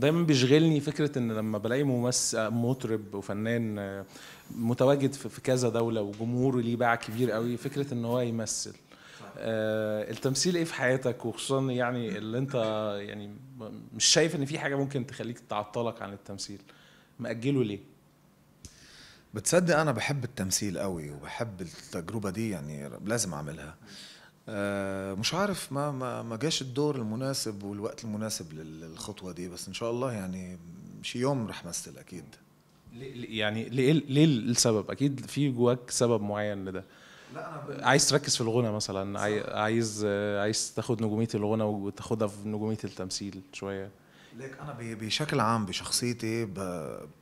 دايما بيشغلني فكره ان لما بلاقي ممثل مطرب وفنان آه، متواجد في كذا دوله وجمهوره ليه باع كبير قوي فكره ان هو يمثل آه التمثيل ايه في حياتك وخصوصا يعني اللي انت يعني مش شايف ان في حاجه ممكن تخليك تعطلك عن التمثيل مأجله ليه بتصدق انا بحب التمثيل قوي وبحب التجربه دي يعني لازم اعملها آه، مش عارف ما ما ما جاش الدور المناسب والوقت المناسب للخطوه دي بس ان شاء الله يعني شي يوم رح مثل اكيد يعني ليه ليه السبب اكيد في جواك سبب معين لده لا أنا عايز تركز في الغنى مثلا صح. عايز عايز تاخد نجوميه الغنى وتاخدها في نجوميه التمثيل شويه ليك انا بشكل عام بشخصيتي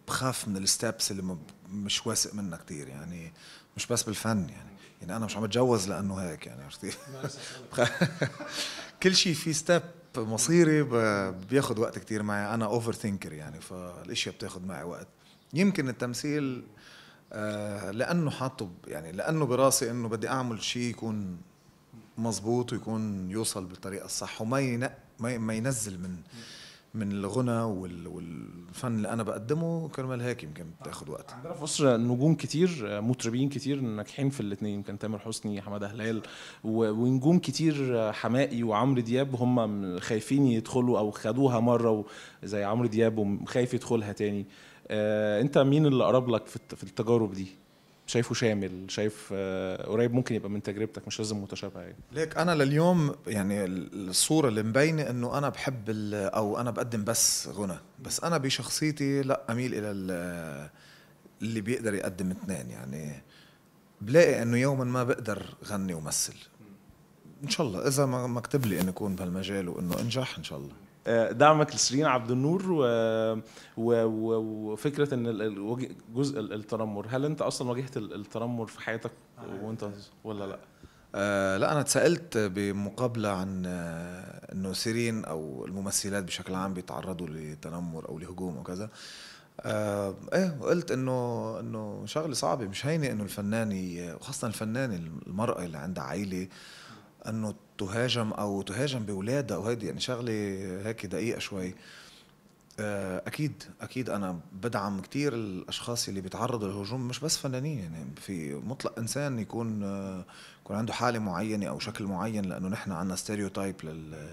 بخاف من الستبس اللي مش واثق منها كتير يعني مش بس بالفن يعني يعني انا مش عم اتجوز لانه هيك يعني عرفتي كل شيء في ستيب مصيري بياخذ وقت كثير معي انا اوفر ثينكر يعني فالاشياء بتاخذ معي وقت يمكن التمثيل آه، لانه حاطه يعني لانه براسي انه بدي اعمل شيء يكون مزبوط ويكون يوصل بالطريقه الصح وما ينق ما ينزل من من الغنى والفن اللي انا بقدمه كرمال هيك يمكن بتاخد وقت عندنا في مصر نجوم كتير مطربين كتير ناجحين في الاثنين كان تامر حسني حماده هلال ونجوم كتير حمائي وعمرو دياب هم خايفين يدخلوا او خدوها مره زي عمرو دياب وخايف يدخلها تاني آه، انت مين اللي قرب لك في التجارب دي شايفه شامل شايف آه، قريب ممكن يبقى من تجربتك مش لازم متشابهه يعني ليك انا لليوم يعني الصوره اللي مبينه انه انا بحب او انا بقدم بس غنى بس انا بشخصيتي لا اميل الى اللي بيقدر يقدم اثنين يعني بلاقي انه يوما ما بقدر غني ومثل ان شاء الله اذا ما مكتب لي اني اكون بهالمجال وانه انجح ان شاء الله دعمك لشيرين عبد النور و... و... وفكره ان جزء التنمر هل انت اصلا واجهت التنمر في حياتك وانت ولا لا؟ آه لا انا اتسالت بمقابله عن آه انه سيرين او الممثلات بشكل عام بيتعرضوا لتنمر او لهجوم وكذا آه ايه وقلت انه انه شغله صعبه مش هينه انه الفنان وخاصه الفنانه المراه اللي عندها عائله انه تهاجم او تهاجم باولادها وهيدي يعني شغله هيك دقيقه شوي آه، اكيد اكيد انا بدعم كثير الاشخاص اللي بيتعرضوا للهجوم مش بس فنانين يعني في مطلق انسان يكون آه، يكون عنده حاله معينه او شكل معين لانه نحن عندنا ستيريوتايب لل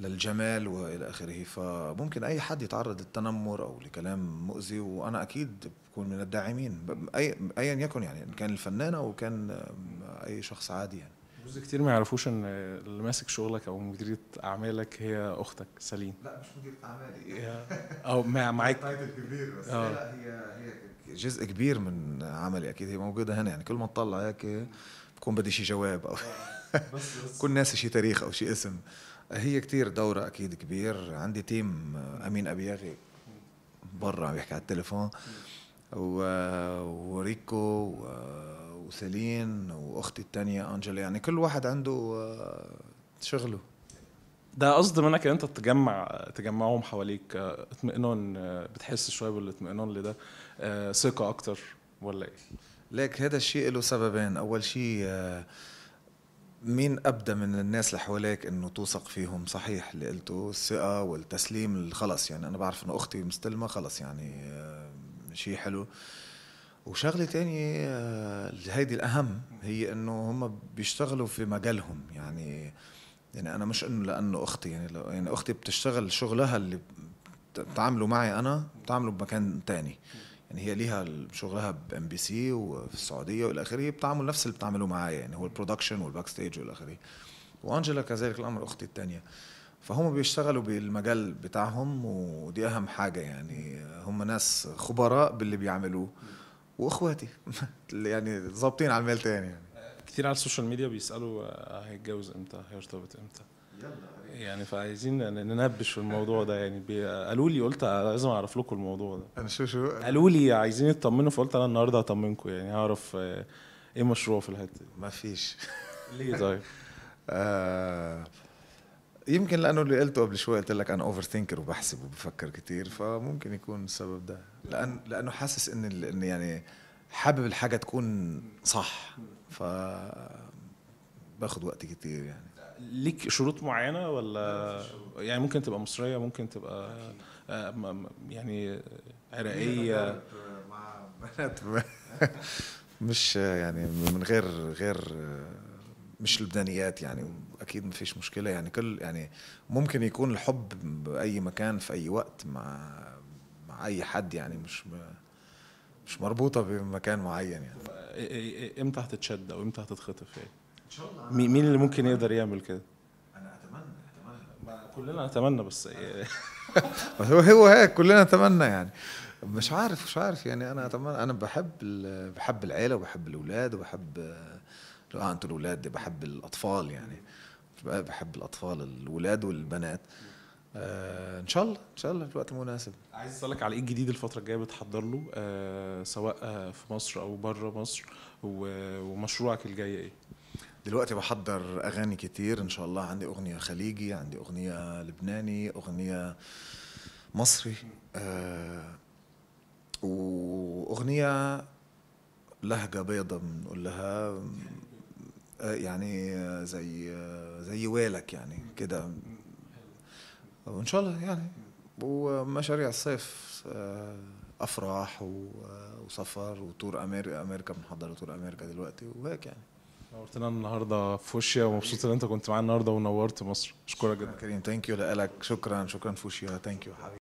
للجمال والى اخره فممكن اي حد يتعرض للتنمر او لكلام مؤذي وانا اكيد بكون من الداعمين اي ايا يكن يعني ان كان الفنان او كان آه، اي شخص عادي يعني جزء كتير ما يعرفوش ان اللي ماسك شغلك او مديريه اعمالك هي اختك سليم لا مش مديره اعمالي او مع معاك تايتل كبير بس آه. لا هي هي جزء كبير من عملي اكيد هي موجوده هنا يعني كل ما تطلع هيك بكون بدي شي جواب او آه. كل ناسي شي تاريخ او شي اسم هي كتير دورة أكيد كبير عندي تيم آه، أمين أبياغي برا عم يحكي على التليفون وريكو و وسيلين واختي الثانيه انجلا يعني كل واحد عنده آه، شغله ده قصد منك ان انت تجمع تجمعهم حواليك آه، اطمئنان آه، بتحس شوي بالاطمئنان اللي ده ثقه اكتر ولا ايه؟ ليك هذا الشيء له سببين اول شيء مين ابدا من الناس اللي حواليك انه توثق فيهم صحيح اللي قلته الثقه والتسليم خلص يعني انا بعرف انه اختي مستلمه خلص يعني شيء حلو وشغله تانية آه، هيدي الاهم هي انه هم بيشتغلوا في مجالهم يعني يعني انا مش انه لانه اختي يعني يعني اختي بتشتغل شغلها اللي بتعامله معي انا بتعامله بمكان تاني يعني هي ليها شغلها بام بي سي وفي السعوديه والى اخره بتعامل بتعمل نفس اللي بتعمله معايا يعني هو البرودكشن والباك ستيج والى اخره وانجلا كذلك الامر اختي الثانيه فهم بيشتغلوا بالمجال بتاعهم ودي اهم حاجه يعني هم ناس خبراء باللي بيعملوه واخواتي يعني ظابطين على المال تاني يعني كتير على السوشيال ميديا بيسالوا آه، هيتجوز امتى هيرتبط امتى يعني فعايزين ننبش في الموضوع ده يعني قالوا لي قلت لازم اعرف لكم الموضوع ده انا شو شو قالوا لي عايزين يطمنوا فقلت انا النهارده هطمنكم يعني هعرف آه، ايه مشروع في الحته ما فيش ليه طيب آه، يمكن لانه اللي قلته قبل شوي قلت لك انا اوفر ثينكر وبحسب وبفكر كثير فممكن يكون السبب ده لان لانه حاسس ان ان يعني حابب الحاجه تكون صح ف باخد وقت كتير يعني ليك شروط معينه ولا يعني ممكن تبقى مصريه ممكن تبقى آه، يعني عراقيه بنات مش يعني من غير غير مش لبنانيات يعني اكيد ما فيش مشكله يعني كل يعني ممكن يكون الحب باي مكان في اي وقت مع مع اي حد يعني مش مش مربوطه بمكان معين يعني إيه، إيه، إيه، امتى هتتشد او امتى هتتخطف يعني ان شاء الله مين اللي ممكن يقدر يعمل كده انا اتمنى اتمنى كلنا نتمنى بس هو هو هيك كلنا نتمنى يعني مش عارف مش عارف يعني انا اتمنى انا بحب بحب العيله وبحب الاولاد وبحب اه انتوا الولاد بحب الاطفال يعني بحب الاطفال الاولاد والبنات آه ان شاء الله ان شاء الله في الوقت المناسب عايز اسالك على ايه الجديد الفتره الجايه بتحضر له آه سواء آه، في مصر او بره مصر ومشروعك الجاي ايه دلوقتي بحضر اغاني كتير ان شاء الله عندي اغنيه خليجي عندي اغنيه لبناني اغنيه مصري آه واغنيه لهجه بيضة بنقول لها يعني زي زي والك يعني كده وان شاء الله يعني ومشاريع الصيف آه، افراح آه، وسفر وتور امريكا امريكا بنحضر تور امريكا دلوقتي وهيك يعني نورتنا النهارده فوشيا ومبسوط ان انت كنت معانا النهارده ونورت مصر اشكرك جدا كريم ثانك يو لك شكرا شكرا فوشيا ثانك يو حبيبي